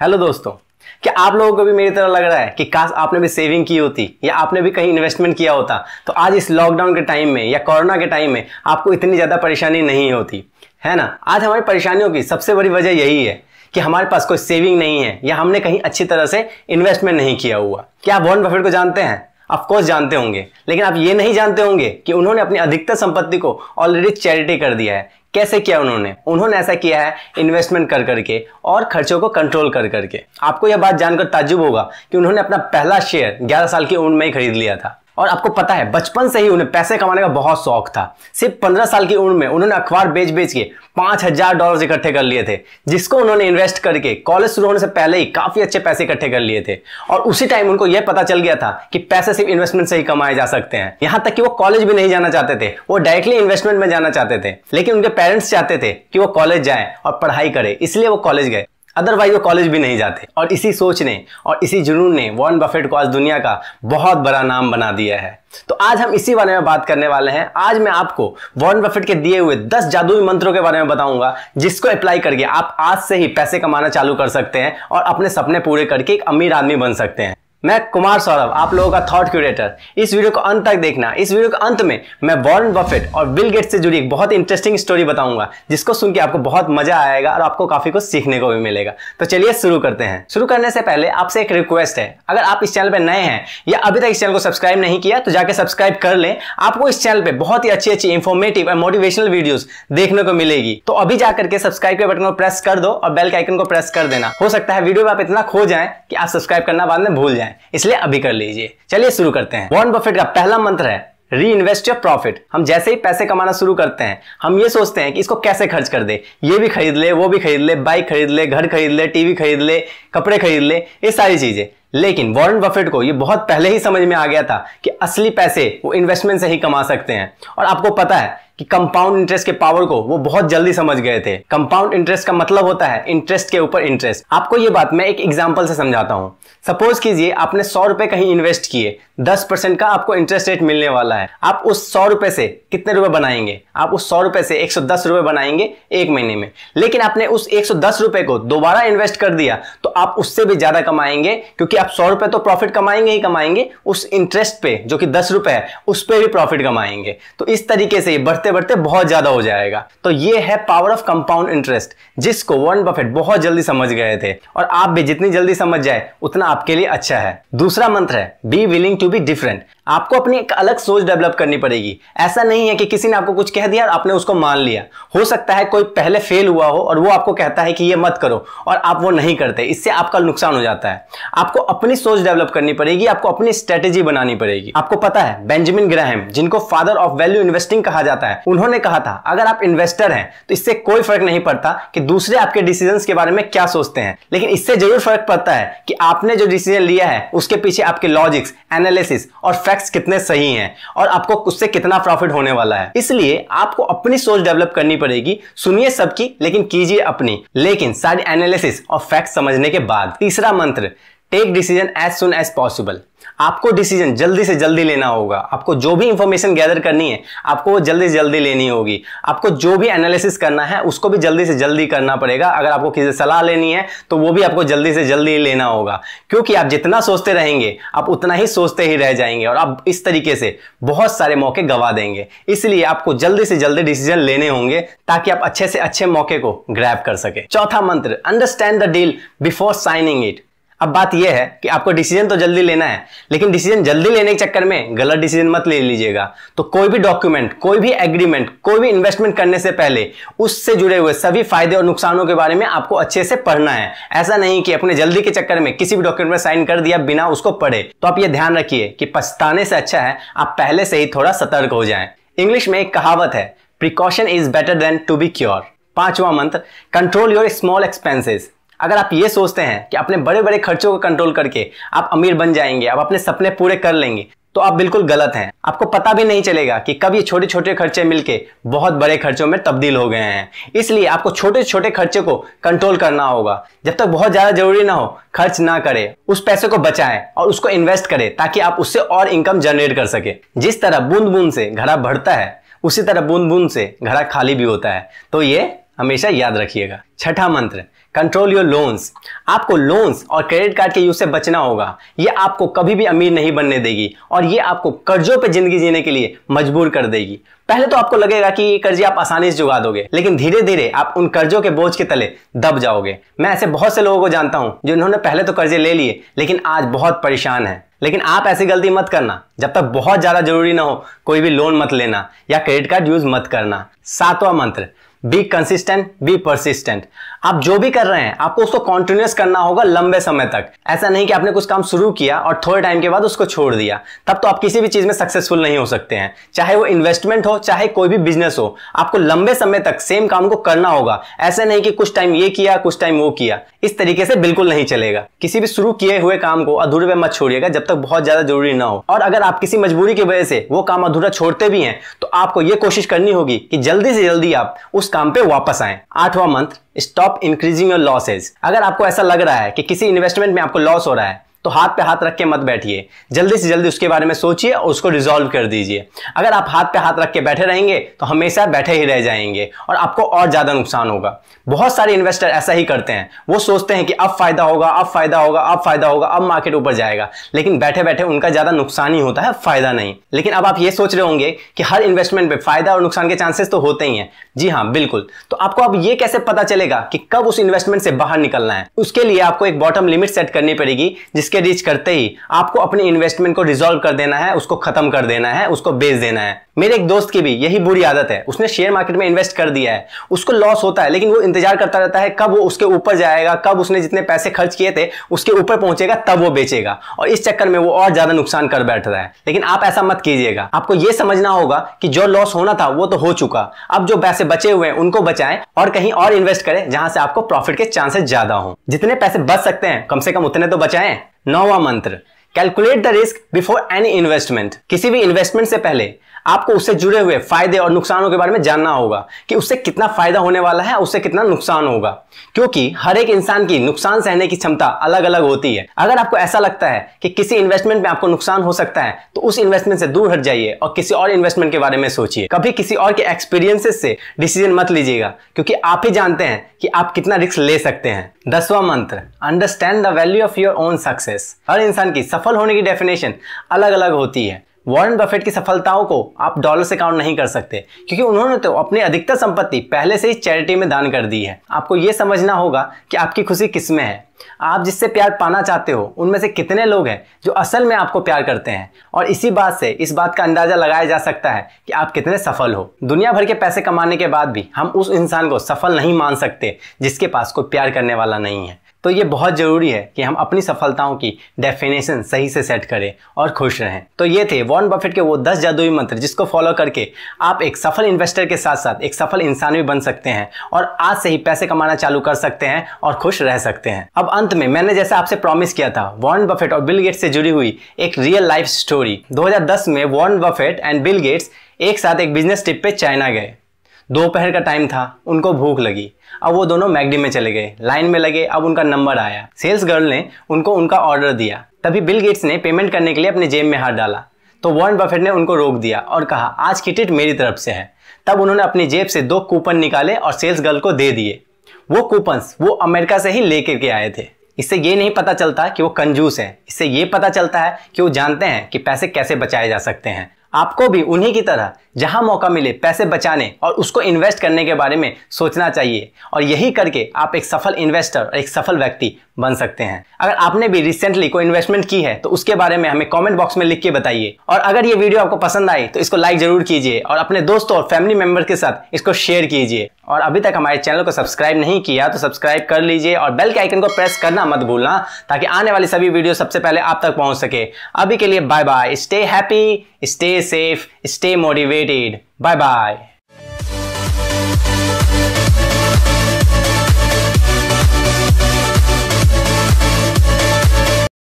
Hello दोस्तों क्या आप लोगों को भी मेरी तरह लग रहा है कि काश आपने भी सेविंग की होती या आपने भी कहीं इन्वेस्टमेंट किया होता तो आज इस लॉकडाउन के टाइम में या कोरोना के टाइम में आपको इतनी ज़्यादा परेशानी नहीं होती है ना आज हमारी परेशानियों की सबसे बड़ी वजह यही है कि हमारे पास कोई सेविंग नहीं है या हमने कहीं अच्छी तरह से इन्वेस्टमेंट नहीं किया हुआ क्या आप वॉरेन बफेट को जानते हैं ऑफकोर्स जानते होंगे लेकिन आप ये नहीं जानते होंगे कि उन्होंने अपनी अधिकतर संपत्ति को ऑलरेडी चैरिटी कर दिया है कैसे किया उन्होंने उन्होंने ऐसा किया है इन्वेस्टमेंट कर करके और खर्चों को कंट्रोल कर करके आपको यह बात जानकर ताजुब होगा कि उन्होंने अपना पहला शेयर ग्यारह साल की उम्र में ही खरीद लिया था और आपको पता है बचपन से ही उन्हें पैसे कमाने का बहुत शौक था सिर्फ पंद्रह साल की उम्र में उन्होंने अखबार बेच बेच के पांच हजार डॉलर इकट्ठे कर लिए थे जिसको उन्होंने इन्वेस्ट करके कॉलेज शुरू होने से पहले ही काफी अच्छे पैसे इकट्ठे कर लिए थे और उसी टाइम उनको यह पता चल गया था कि पैसे सिर्फ इन्वेस्टमेंट से ही कमाए जा सकते हैं यहां तक कि वो कॉलेज भी नहीं जाना चाहते थे वो डायरेक्टली इन्वेस्टमेंट में जाना चाहते थे लेकिन उनके पेरेंट्स चाहते थे कि वो कॉलेज जाए और पढ़ाई करे इसलिए वो कॉलेज गए अदरवाइज वो कॉलेज भी नहीं जाते और इसी सोच ने और इसी जुनून ने वॉर्न बफेट को आज दुनिया का बहुत बड़ा नाम बना दिया है तो आज हम इसी बारे में बात करने वाले हैं आज मैं आपको वॉर्न बफेट के दिए हुए दस जादुई मंत्रों के बारे में बताऊंगा जिसको अप्लाई करके आप आज से ही पैसे कमाना चालू कर सकते हैं और अपने सपने पूरे करके एक अमीर आदमी बन सकते हैं मैं कुमार सौरभ आप लोगों का थॉट क्यूरेटर इस वीडियो को अंत तक देखना इस वीडियो के अंत में मैं वॉरेन बफेट और बिल गेट्स से जुड़ी एक बहुत इंटरेस्टिंग स्टोरी बताऊंगा जिसको सुन के आपको बहुत मजा आएगा और आपको काफी कुछ सीखने को भी मिलेगा तो चलिए शुरू करते हैं शुरू करने से पहले आपसे एक रिक्वेस्ट है अगर आप इस चैनल पर नए हैं या अभी तक इस चैनल को सब्सक्राइब नहीं किया तो जाकर सब्सक्राइब कर लें आपको इस चैनल पर बहुत ही अच्छी अच्छी इन्फॉर्मेटिव और मोटिवेशनल वीडियोज देखने को मिलेगी तो अभी जाकर के सब्सक्राइब के बटन को प्रेस कर दो और बेल के आइकन को प्रेस कर देना हो सकता है वीडियो में आप इतना खो जाए कि आप सब्सक्राइब करना बाद में भूल जाए इसलिए अभी कर लीजिए चलिए शुरू करते हैं वॉन बफेट का पहला मंत्र है री इन्वेस्ट योर प्रॉफिट हम जैसे ही पैसे कमाना शुरू करते हैं हम ये सोचते हैं कि इसको कैसे खर्च कर दे ये भी खरीद ले वो भी खरीद ले बाइक खरीद ले घर खरीद ले टीवी खरीद ले कपड़े खरीद ले ये सारी चीजें लेकिन वॉरेन बफेट को ये बहुत पहले ही समझ में आ गया था कि असली पैसे वो इन्वेस्टमेंट से ही कमा सकते हैं और आपको पता है कि कंपाउंड इंटरेस्ट के पावर को वो बहुत जल्दी समझ गए थे कंपाउंड इंटरेस्ट का मतलब होता है इंटरेस्ट के ऊपर इंटरेस्ट आपको ये बात मैं एक एग्जाम्पल से समझाता हूँ सपोज कीजिए आपने सौ रुपए कहीं इन्वेस्ट किए दस परसेंट का आपको इंटरेस्ट रेट मिलने वाला है आप उस सौ रुपए से कितने रुपए बनाएंगे आप उस सौ रुपए से एक सौ दस रुपए बनाएंगे एक महीने में लेकिन आपने उस एक सौ दस रुपए को दोबारा इन्वेस्ट कर दिया तो आप उससे भी ज्यादा कमाएंगे क्योंकि कि आप सौ रुपए तो प्रॉफिट कमाएंगे ही कमाएंगे उस इंटरेस्ट पे जो कि दस रुपए है उस पर भी प्रॉफिट कमाएंगे तो इस तरीके से ये बढ़ते बढ़ते बहुत ज्यादा हो जाएगा तो ये है पावर ऑफ कंपाउंड इंटरेस्ट जिसको वन बफेट बहुत जल्दी समझ गए थे और आप भी जितनी जल्दी समझ जाए उतना आपके लिए अच्छा है दूसरा मंत्र है be willing to be different आपको अपनी एक अलग सोच डेवलप करनी पड़ेगी ऐसा नहीं है कि किसी ने आपको कुछ कह दिया और आपने उसको मान लिया हो सकता है कोई पहले फेल हुआ हो और वो आपको कहता है कि ये मत करो और आप वो नहीं करते इससे आपका नुकसान हो जाता है आपको अपनी सोच डेवलप करनी पड़ेगी आपको अपनी स्ट्रेटेजी बनानी पड़ेगी आपको पता है बेंजामिन ग्राहम जिनको फादर ऑफ वैल्यू इन्वेस्टिंग कहा जाता है उन्होंने कहा था अगर आप इन्वेस्टर हैं तो इससे कोई फर्क नहीं पड़ता कि दूसरे आपके डिसीजन के बारे में क्या सोचते हैं लेकिन इससे जरूर फर्क पड़ता है कि आपने जो डिसीजन लिया है उसके पीछे आपके लॉजिक्स एनालिसिस और फैक्ट्स कितने सही हैं और आपको उससे कितना प्रॉफिट होने वाला है इसलिए आपको अपनी सोच डेवलप करनी पड़ेगी सुनिए सबकी लेकिन कीजिए अपनी लेकिन सारी एनालिसिस और फैक्ट समझने के बाद तीसरा मंत्र take decision as soon as possible आपको डिसीजन जल्दी से जल्दी लेना होगा आपको जो भी इंफॉर्मेशन गैदर करनी है आपको वो जल्दी से जल्दी लेनी होगी आपको जो भी एनालिसिस करना है उसको भी जल्दी से जल्दी करना पड़ेगा अगर आपको किसी से सलाह लेनी है तो वो भी आपको जल्दी से जल्दी लेना होगा क्योंकि आप जितना सोचते रहेंगे आप उतना ही सोचते ही रह जाएंगे और आप इस तरीके से बहुत सारे मौके गंवा देंगे इसलिए आपको जल्दी से जल्दी डिसीजन लेने होंगे ताकि आप अच्छे से अच्छे मौके को ग्रैप कर सके चौथा मंत्र understand the deal before signing it अब बात यह है कि आपको डिसीजन तो जल्दी लेना है लेकिन डिसीजन जल्दी लेने के चक्कर में गलत डिसीजन मत ले लीजिएगा तो कोई भी डॉक्यूमेंट कोई भी एग्रीमेंट कोई भी इन्वेस्टमेंट करने से पहले उससे जुड़े हुए सभी फायदे और नुकसानों के बारे में आपको अच्छे से पढ़ना है ऐसा नहीं कि अपने जल्दी के चक्कर में किसी भी डॉक्यूमेंट में साइन कर दिया बिना उसको पढ़े तो आप ये ध्यान रखिए कि पछताने से अच्छा है आप पहले से ही थोड़ा सतर्क हो जाए इंग्लिश में एक कहावत है precaution is better than to be cure पांचवा मंत्र कंट्रोल योर स्मॉल एक्सपेंसेस अगर आप ये सोचते हैं कि अपने बड़े बड़े खर्चों को कंट्रोल करके आप अमीर बन जाएंगे आप अपने सपने पूरे कर लेंगे तो आप बिल्कुल गलत हैं आपको पता भी नहीं चलेगा कि कब ये छोटे छोटे खर्चे मिलके बहुत बड़े खर्चों में तब्दील हो गए हैं इसलिए आपको छोटे छोटे खर्चे को कंट्रोल करना होगा जब तक बहुत ज़्यादा जरूरी ना हो खर्च ना करें उस पैसे को बचाएं और उसको इन्वेस्ट करें ताकि आप उससे और इनकम जनरेट कर सके जिस तरह बूंद बूंद से घड़ा भरता है उसी तरह बूंद बूंद से घड़ा खाली भी होता है तो ये हमेशा याद रखिएगा छठा मंत्र कंट्रोल योर लोन्स आपको लोन्स और क्रेडिट कार्ड के यूज से बचना होगा ये आपको कभी भी अमीर नहीं बनने देगी और ये आपको कर्जों पे जिंदगी जीने के लिए मजबूर कर देगी पहले तो आपको लगेगा कि ये कर्जे आप आसानी से जुगा दोगे लेकिन धीरे धीरे आप उन कर्जों के बोझ के तले दब जाओगे मैं ऐसे बहुत से लोगों को जानता हूं जो इन्होंने पहले तो कर्जे ले लिए लेकिन आज बहुत परेशान है लेकिन आप ऐसी गलती मत करना जब तक बहुत ज्यादा जरूरी ना हो कोई भी लोन मत लेना या क्रेडिट कार्ड यूज मत करना सातवां मंत्र बी कंसिस्टेंट बी परसिस्टेंट आप जो भी कर रहे हैं आपको उसको कॉन्टिन्यूस करना होगा लंबे समय तक ऐसा नहीं कि आपने कुछ काम शुरू किया और थोड़े टाइम के बाद उसको छोड़ दिया तब तो आप किसी भी चीज़ में सक्सेसफुल नहीं हो सकते हैं चाहे वो इन्वेस्टमेंट हो चाहे कोई भी बिजनेस हो आपको लंबे समय तक सेम काम को करना होगा ऐसा नहीं कि कुछ टाइम ये किया कुछ टाइम वो किया इस तरीके से बिल्कुल नहीं चलेगा किसी भी शुरू किए हुए काम को अधूरे में मत छोड़िएगा जब तक बहुत ज़्यादा जरूरी ना हो और अगर आप किसी मजबूरी की वजह से वो काम अधूरा छोड़ते भी हैं तो आपको ये कोशिश करनी होगी कि जल्दी से जल्दी आप उस उस काम पे वापस आए आठवां मंत्र स्टॉप इंक्रीजिंग योर लॉसेज अगर आपको ऐसा लग रहा है कि किसी इन्वेस्टमेंट में आपको लॉस हो रहा है तो हाथ पे हाथ रख के मत बैठिए जल्दी से जल्दी उसके बारे में सोचिए और उसको रिजॉल्व कर दीजिए अगर आप हाथ पे हाथ रख के बैठे रहेंगे तो हमेशा बैठे ही रह जाएंगे और आपको और ज़्यादा नुकसान होगा बहुत सारे इन्वेस्टर ऐसा ही करते हैं वो सोचते हैं कि अब फायदा होगा अब फायदा होगा अब फायदा होगा अब मार्केट ऊपर जाएगा लेकिन बैठे बैठे उनका ज़्यादा नुकसान ही होता है फायदा नहीं लेकिन अब आप ये सोच रहे होंगे कि हर इन्वेस्टमेंट में फायदा और नुकसान के चांसेस तो होते ही हैं जी हाँ बिल्कुल तो आपको अब ये कैसे पता चलेगा कि कब उस इन्वेस्टमेंट से बाहर निकलना है उसके लिए आपको एक बॉटम लिमिट सेट करनी पड़ेगी जिसके के रीच करते ही आपको अपने इन्वेस्टमेंट को रिजोल्व कर देना है उसको खत्म कर देना है उसको बेच देना है मेरे एक दोस्त की भी यही बुरी आदत है उसने शेयर मार्केट में इन्वेस्ट कर दिया है उसको लॉस होता है लेकिन वो इंतजार करता रहता है कब वो उसके ऊपर जाएगा कब उसने जितने पैसे खर्च किए थे उसके ऊपर पहुंचेगा तब वो बेचेगा और इस चक्कर में वो और ज्यादा नुकसान कर बैठ रहा है लेकिन आप ऐसा मत कीजिएगा आपको यह समझना होगा कि जो लॉस होना था वो तो हो चुका अब जो पैसे बचे हुए हैं उनको बचाएं और कहीं और इन्वेस्ट करें जहां से आपको प्रॉफिट के चांसेस ज्यादा हो जितने पैसे बच सकते हैं कम से कम उतने तो बचाएं नौवा मंत्र calculate the risk before any investment किसी भी इन्वेस्टमेंट से पहले आपको उससे जुड़े हुए फायदे और नुकसानों के बारे में जानना होगा कि उससे कितना फायदा होने वाला है उससे कितना नुकसान होगा क्योंकि हर एक इंसान की नुकसान सहने की क्षमता अलग अलग होती है अगर आपको ऐसा लगता है कि किसी इन्वेस्टमेंट में आपको नुकसान हो सकता है तो उस इन्वेस्टमेंट से दूर हट जाइए और किसी और इन्वेस्टमेंट के बारे में सोचिए कभी किसी और के एक्सपीरियंसेस से डिसीजन मत लीजिएगा क्योंकि आप ही जानते हैं कि आप कितना रिस्क ले सकते हैं दसवां मंत्र understand the value of your own success हर इंसान की सफल सफल होने की डेफिनेशन अलग अलग होती है वॉरेन बफेट की सफलताओं को आप डॉलर से काउंट नहीं कर सकते क्योंकि उन्होंने तो अपनी अधिकतर संपत्ति पहले से ही चैरिटी में दान कर दी है आपको ये समझना होगा कि आपकी खुशी किस में है आप जिससे प्यार पाना चाहते हो उनमें से कितने लोग हैं जो असल में आपको प्यार करते हैं और इसी बात से इस बात का अंदाजा लगाया जा सकता है कि आप कितने सफल हो दुनिया भर के पैसे कमाने के बाद भी हम उस इंसान को सफल नहीं मान सकते जिसके पास कोई प्यार करने वाला नहीं है तो ये बहुत ज़रूरी है कि हम अपनी सफलताओं की डेफिनेशन सही से सेट करें और खुश रहें तो ये थे वॉर्न बफेट के वो दस जादुई मंत्र जिसको फॉलो करके आप एक सफल इन्वेस्टर के साथ साथ एक सफल इंसान भी बन सकते हैं और आज से ही पैसे कमाना चालू कर सकते हैं और खुश रह सकते हैं अब अंत में मैंने जैसे आपसे प्रॉमिस किया था वॉर्न बफेट और बिल गेट्स से जुड़ी हुई एक रियल लाइफ स्टोरी 2010 में Warren Buffett and Bill Gates एक साथ एक बिजनेस ट्रिप पे चाइना गए दोपहर का टाइम था उनको भूख लगी अब वो दोनों मैगडी में चले गए लाइन में लगे अब उनका नंबर आया सेल्स गर्ल ने उनको उनका ऑर्डर दिया तभी बिल गेट्स ने पेमेंट करने के लिए अपने जेब में हाथ डाला तो वॉर्न बफेट ने उनको रोक दिया और कहा आज की टिट मेरी तरफ से है तब उन्होंने अपनी जेब से दो कूपन निकाले और सेल्स गर्ल को दे दिए वो कूपन्स वो अमेरिका से ही ले करके आए थे इससे ये नहीं पता चलता कि वो कंजूस है इससे ये पता चलता है कि वो जानते हैं कि पैसे कैसे बचाए जा सकते हैं आपको भी उन्हीं की तरह जहां मौका मिले पैसे बचाने और उसको इन्वेस्ट करने के बारे में सोचना चाहिए और यही करके आप एक सफल इन्वेस्टर और एक सफल व्यक्ति बन सकते हैं अगर आपने भी रिसेंटली कोई इन्वेस्टमेंट की है तो उसके बारे में हमें कमेंट बॉक्स में लिख के बताइए और अगर ये वीडियो आपको पसंद आई तो इसको लाइक जरूर कीजिए और अपने दोस्तों और फैमिली मेंबर के साथ इसको शेयर कीजिए और अभी तक हमारे चैनल को सब्सक्राइब नहीं किया तो सब्सक्राइब कर लीजिए और बेल के आइकन को प्रेस करना मत भूलना ताकि आने वाली सभी वीडियो सबसे पहले आप तक पहुंच सके अभी के लिए bye bye stay happy stay safe, stay motivated. Bye bye.